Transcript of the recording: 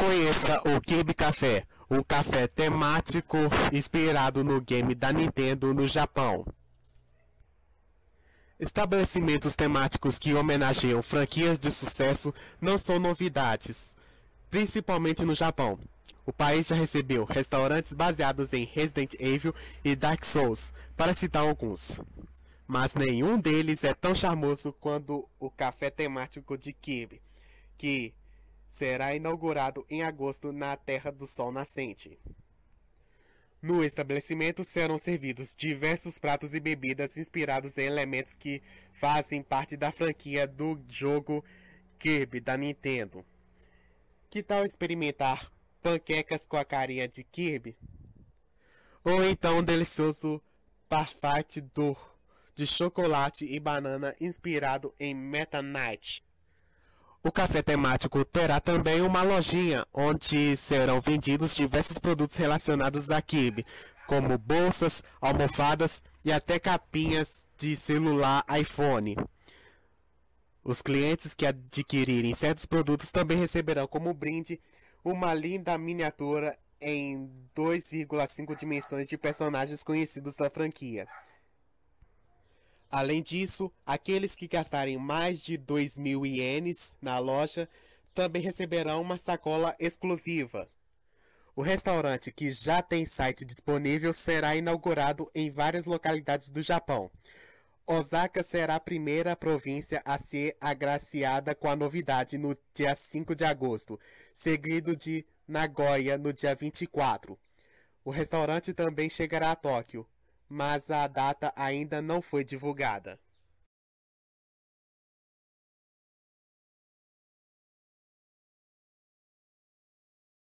Conheça o Kirby Café, um café temático inspirado no game da Nintendo no Japão. Estabelecimentos temáticos que homenageiam franquias de sucesso não são novidades, principalmente no Japão. O país já recebeu restaurantes baseados em Resident Evil e Dark Souls, para citar alguns. Mas nenhum deles é tão charmoso quanto o café temático de Kirby, que será inaugurado em agosto na Terra do Sol Nascente. No estabelecimento serão servidos diversos pratos e bebidas inspirados em elementos que fazem parte da franquia do jogo Kirby da Nintendo. Que tal experimentar panquecas com a carinha de Kirby? Ou então um delicioso parfait d'or de chocolate e banana inspirado em Meta Knight. O café temático terá também uma lojinha onde serão vendidos diversos produtos relacionados à Kibe, como bolsas, almofadas e até capinhas de celular iPhone. Os clientes que adquirirem certos produtos também receberão como brinde uma linda miniatura em 2,5 dimensões de personagens conhecidos da franquia. Além disso, aqueles que gastarem mais de 2 mil ienes na loja também receberão uma sacola exclusiva. O restaurante, que já tem site disponível, será inaugurado em várias localidades do Japão. Osaka será a primeira província a ser agraciada com a novidade no dia 5 de agosto, seguido de Nagoya no dia 24. O restaurante também chegará a Tóquio, mas a data ainda não foi divulgada.